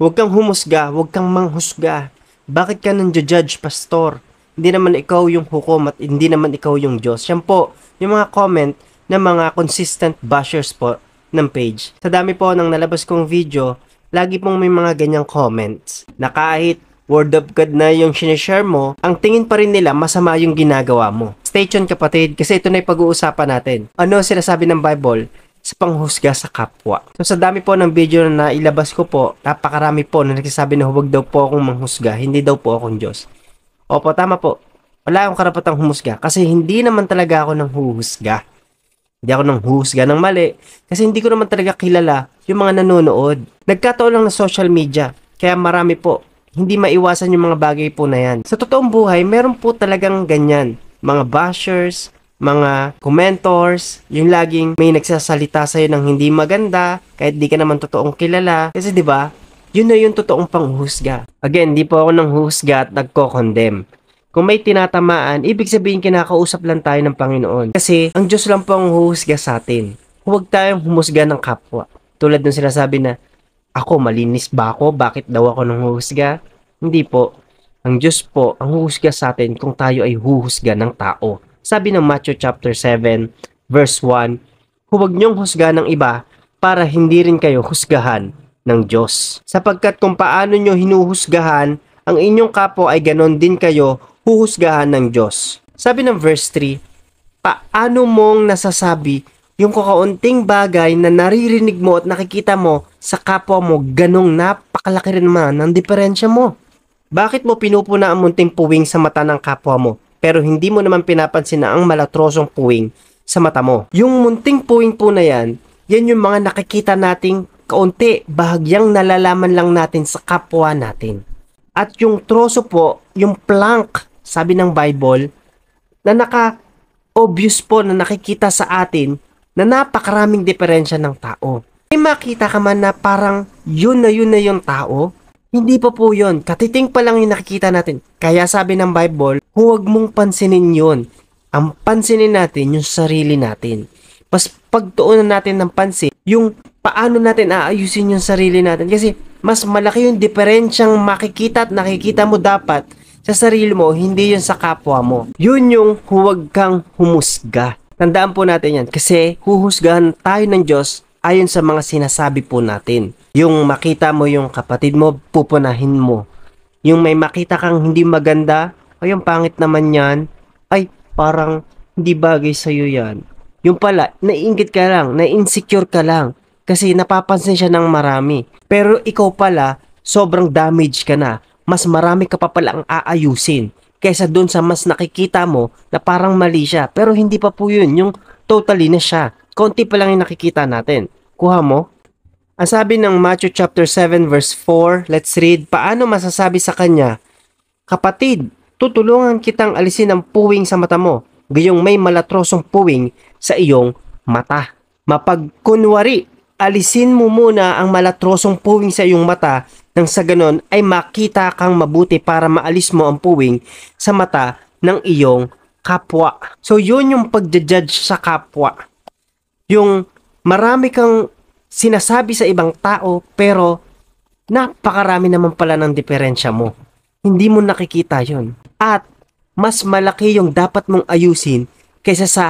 Huwag kang humusga, huwag kang manghusga. Bakit ka nandiyo-judge, pastor? Hindi naman ikaw yung hukom at hindi naman ikaw yung Diyos. Yan po, yung mga comment ng mga consistent bashers po ng page. Sa dami po ng nalabas kong video, lagi pong may mga ganyang comments na kahit word of God na yung sinishare mo, ang tingin pa rin nila masama yung ginagawa mo. Stay tuned kapatid kasi ito na yung pag-uusapan natin. Ano sinasabi ng Bible sa panghusga sa kapwa. So sa dami po ng video na ilabas ko po, napakarami po na nagsasabi na huwag daw po akong manghusga, hindi daw po akong Diyos. Opo, tama po. Wala akong karapatang humusga kasi hindi naman talaga ako nang huhusga. Hindi ako nang huhusga ng mali kasi hindi ko naman talaga kilala yung mga nanonood. Nagkataon lang na social media kaya marami po. Hindi maiwasan yung mga bagay po na yan. Sa totoong buhay, meron po talagang ganyan. Mga bashers, mga commentors, yung laging may nagsasalita sa'yo ng hindi maganda, kahit di ka naman totoong kilala. Kasi di ba yun na yung totoong panghuhusga. Again, di po ako nang huhusga at nagko-condemn. Kung may tinatamaan, ibig sabihin kinakausap lang tayo ng Panginoon. Kasi ang Diyos lang po ang huhusga sa atin. Huwag tayong humusga ng kapwa. Tulad ng sinasabi na, ako malinis ba ako? Bakit daw ako nang huhusga? Hindi po. Ang Diyos po ang huhusga sa atin kung tayo ay huhusga ng tao. Sabi ng Matthew chapter 7 verse 1, Huwag niyong husgahan ng iba para hindi rin kayo husgahan ng Diyos. Sapagkat kung paano niyo hinuhusgahan ang inyong kapo ay ganon din kayo huhusgahan ng Diyos. Sabi ng verse 3, Paano mong nasasabi yung kakaunting bagay na naririnig mo at nakikita mo sa kapwa mo, ganong napakalaki rin man ang diferensya mo. Bakit mo pinupuna ang munting puwing sa mata ng kapwa mo? pero hindi mo naman pinapansin na ang malatrosong puwing sa mata mo. Yung munting puwing po na yan, yan yung mga nakikita nating kaunti, bahagyang nalalaman lang natin sa kapwa natin. At yung troso po, yung plank, sabi ng Bible, na naka-obvious po na nakikita sa atin na napakaraming diferensya ng tao. May makita ka man na parang yun na yun na yung tao, hindi pa po yun. Katiting pa lang yung nakikita natin. Kaya sabi ng Bible, huwag mong pansinin yon. Ang pansinin natin yung sarili natin. Mas pagtuunan natin ng pansin yung paano natin aayusin yung sarili natin. Kasi mas malaki yung diferensyang makikita at nakikita mo dapat sa sarili mo, hindi yun sa kapwa mo. Yun yung huwag kang humusga. Tandaan po natin yan kasi huhusgahan tayo ng Diyos ayon sa mga sinasabi po natin. Yung makita mo yung kapatid mo, pupunahin mo. Yung may makita kang hindi maganda, ay, ang pangit naman yan. Ay, parang hindi bagay sa'yo yan. Yung pala, naiingit ka lang, na-insecure ka lang. Kasi napapansin siya ng marami. Pero ikaw pala, sobrang damage ka na. Mas marami ka pa pala ang aayusin. Kesa dun sa mas nakikita mo na parang mali siya. Pero hindi pa po yun, yung totally na siya. Konti pa lang yung nakikita natin. Kuha mo? Ang sabi ng Matthew chapter 7 verse 4, let's read, paano masasabi sa kanya, Kapatid, tutulungan kitang alisin ang puwing sa mata mo, gayong may malatrosong puwing sa iyong mata. Mapagkunwari, alisin mo muna ang malatrosong puwing sa iyong mata nang sa ganon ay makita kang mabuti para maalis mo ang puwing sa mata ng iyong kapwa. So yun yung pagja-judge sa kapwa. Yung marami kang sinasabi sa ibang tao pero napakarami naman pala ng diferensya mo. Hindi mo nakikita yun at mas malaki yung dapat mong ayusin kaysa sa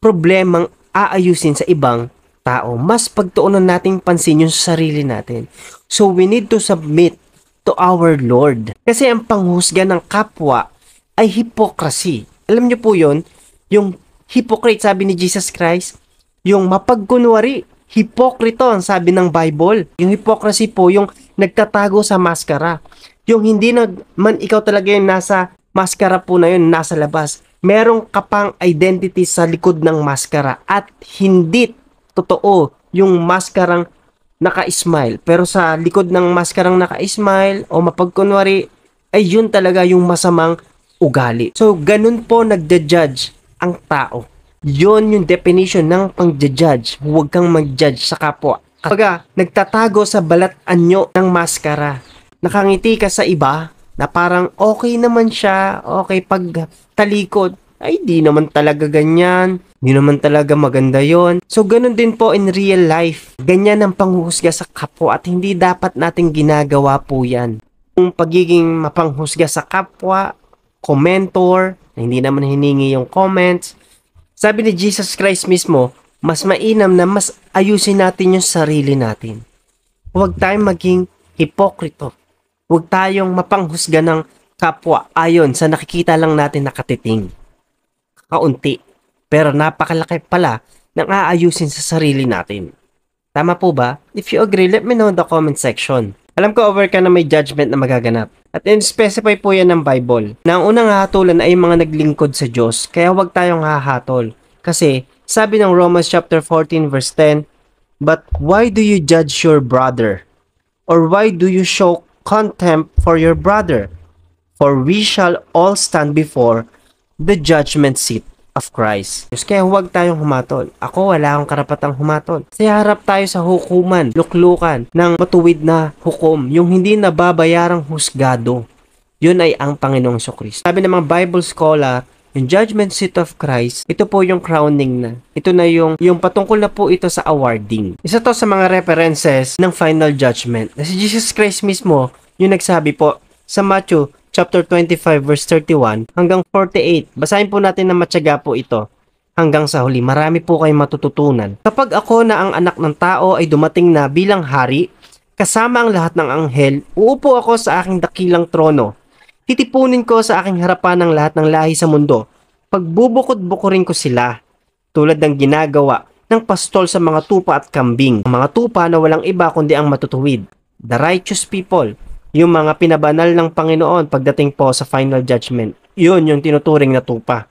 problemang aayusin sa ibang tao. Mas pagtuunan nating pansin yung sarili natin. So we need to submit to our Lord. Kasi ang panghusga ng kapwa ay hypocrisy. Alam niyo po yon yung hypocrite sabi ni Jesus Christ, yung mapagkunwari, hipokrito ang sabi ng Bible. Yung hypocrisy po, yung nagtatago sa maskara. Yung hindi nag, man ikaw talaga yung nasa maskara po na yun nasa labas. Merong kapang identity sa likod ng maskara at hindi totoo yung maskarang naka-smile. Pero sa likod ng maskarang naka-smile o mapagkunwari, ay yun talaga yung masamang ugali. So, ganun po nagja-judge ang tao. Yun yung definition ng pang-judge. Huwag kang mag-judge sa kapwa. Kapag nagtatago sa balat anyo ng maskara, nakangiti ka sa iba, na parang okay naman siya, okay pag talikod, ay di naman talaga ganyan, di naman talaga maganda yon. So ganun din po in real life. Ganyan ang panghuhusga sa kapwa at hindi dapat natin ginagawa po yan. Yung pagiging mapanghusga sa kapwa, commentor, na hindi naman hiningi yung comments. Sabi ni Jesus Christ mismo, mas mainam na mas ayusin natin yung sarili natin. Huwag tayong maging hipokrito Huwag tayong mapanghusga ng kapwa ayon sa nakikita lang natin nakatiting. Kaunti, pero napakalaki pala ng aayusin sa sarili natin. Tama po ba? If you agree, let me know in the comment section. Alam ko over ka na may judgment na magaganap. At in-specify po yan ng Bible na ang unang hahatulan ay mga naglingkod sa Diyos, kaya huwag tayong hahatol. Kasi sabi ng Romans chapter 14 verse 10, But why do you judge your brother? Or why do you show contempt for your brother, for we shall all stand before the judgment seat of Christ. kaya huwag tayong humatol. Ako, wala akong karapatang humatol. Kaya harap tayo sa hukuman, luklukan, ng matuwid na hukom, yung hindi nababayarang husgado. Yun ay ang Panginoong Kristo. Sabi ng mga Bible scholar, yung judgment seat of Christ, ito po yung crowning na. Ito na yung, yung patungkol na po ito sa awarding. Isa to sa mga references ng final judgment. Kasi Jesus Christ mismo, yung nagsabi po sa Matthew chapter 25 verse 31 hanggang 48. Basahin po natin na matyaga po ito. Hanggang sa huli, marami po kayong matututunan. Kapag ako na ang anak ng tao ay dumating na bilang hari, kasama ang lahat ng anghel, uupo ako sa aking dakilang trono Titipunin ko sa aking harapan ang lahat ng lahi sa mundo. Pagbubukod-bukurin ko sila. Tulad ng ginagawa ng pastol sa mga tupa at kambing. Ang mga tupa na walang iba kundi ang matutuwid. The righteous people. Yung mga pinabanal ng Panginoon pagdating po sa final judgment. Yun yung tinuturing na tupa.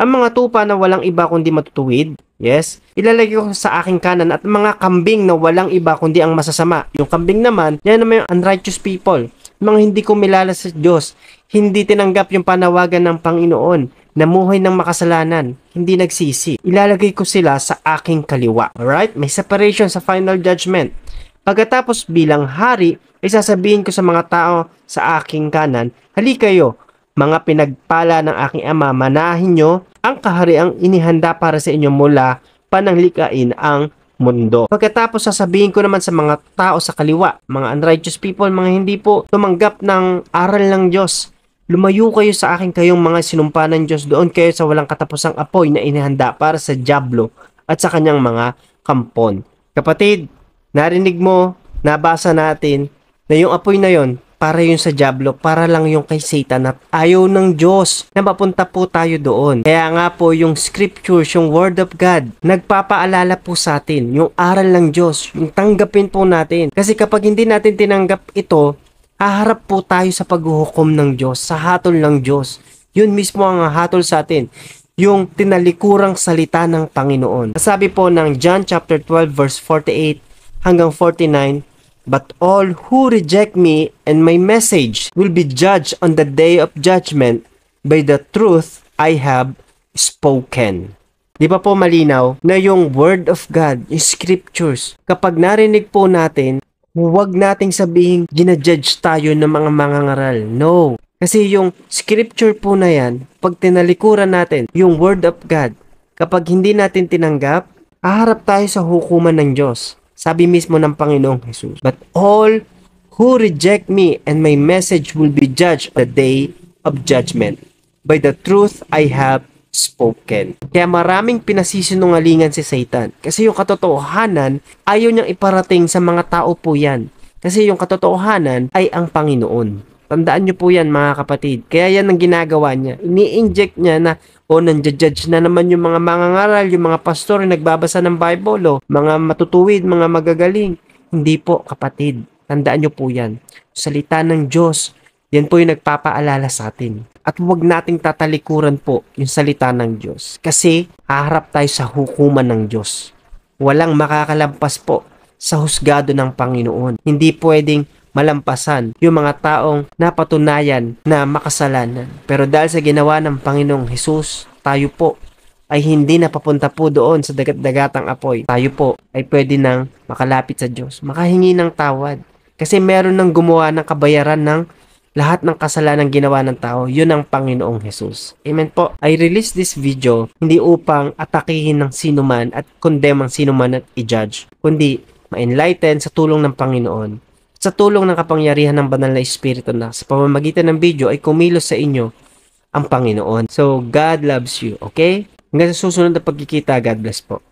Ang mga tupa na walang iba kundi matutuwid. Yes, ilalagay ko sa aking kanan at mga kambing na walang iba kundi ang masasama. Yung kambing naman, yan naman yung unrighteous people mga hindi kumilala sa Diyos, hindi tinanggap yung panawagan ng Panginoon, namuhay ng makasalanan, hindi nagsisi. Ilalagay ko sila sa aking kaliwa. Alright? May separation sa final judgment. Pagkatapos bilang hari, ay sasabihin ko sa mga tao sa aking kanan, hali kayo, mga pinagpala ng aking ama, manahin nyo ang kahariang inihanda para sa inyo mula pananglikain ang mundo. Pagkatapos sasabihin ko naman sa mga tao sa kaliwa, mga unrighteous people, mga hindi po tumanggap ng aral ng Diyos, Lumayo kayo sa akin kayong mga sinumpa ng Diyos doon kayo sa walang katapusang apoy na inihanda para sa Diablo at sa kanyang mga kampon. Kapatid, narinig mo, nabasa natin na yung apoy na yon para yung sa Diablo, para lang yung kay Satan at ayaw ng Diyos na mapunta po tayo doon. Kaya nga po yung scriptures, yung word of God, nagpapaalala po sa atin, yung aral ng Diyos, yung tanggapin po natin. Kasi kapag hindi natin tinanggap ito, haharap po tayo sa paghuhukom ng Diyos, sa hatol ng Diyos. Yun mismo ang hatol sa atin yung tinalikurang salita ng Panginoon. Sabi po ng John chapter 12 verse 48 hanggang 49, But all who reject me and my message will be judged on the day of judgment by the truth I have spoken. Di ba po malinaw na yung Word of God, yung Scriptures, kapag narinig po natin, huwag nating sabihin ginajudge tayo ng mga mangangaral. No. Kasi yung Scripture po na yan, pag tinalikuran natin yung Word of God, kapag hindi natin tinanggap, aharap tayo sa hukuman ng Diyos. Sabi mismo ng Panginoong Jesus, But all who reject me and my message will be judged the day of judgment by the truth I have spoken. Kaya maraming pinasisinungalingan si Satan. Kasi yung katotohanan, ayaw niyang iparating sa mga tao po yan. Kasi yung katotohanan ay ang Panginoon. Tandaan niyo po yan mga kapatid. Kaya yan ang ginagawa niya. Ini-inject niya na o nandja-judge na naman yung mga mangangaral, yung mga pastor yung nagbabasa ng Bible, o mga matutuwid, mga magagaling. Hindi po, kapatid. Tandaan nyo po yan. Salita ng Diyos, yan po yung nagpapaalala sa atin. At huwag nating tatalikuran po yung salita ng Diyos. Kasi haharap tayo sa hukuman ng Diyos. Walang makakalampas po sa husgado ng Panginoon. Hindi pwedeng malampasan yung mga taong napatunayan na makasalanan. Pero dahil sa ginawa ng Panginoong Hesus, tayo po ay hindi napapunta po doon sa dagat-dagatang apoy. Tayo po ay pwede nang makalapit sa Diyos, makahingi ng tawad. Kasi meron nang gumawa ng kabayaran ng lahat ng kasalanan ginawa ng tao, yun ang Panginoong Hesus. Amen po. I release this video hindi upang atakihin ng sinuman at condemn ang sino at i-judge, kundi ma-enlighten sa tulong ng Panginoon sa tulong ng kapangyarihan ng banal na Espiritu na sa pamamagitan ng video ay kumilos sa inyo ang Panginoon. So, God loves you, okay? Hanggang sa susunod na pagkikita, God bless po.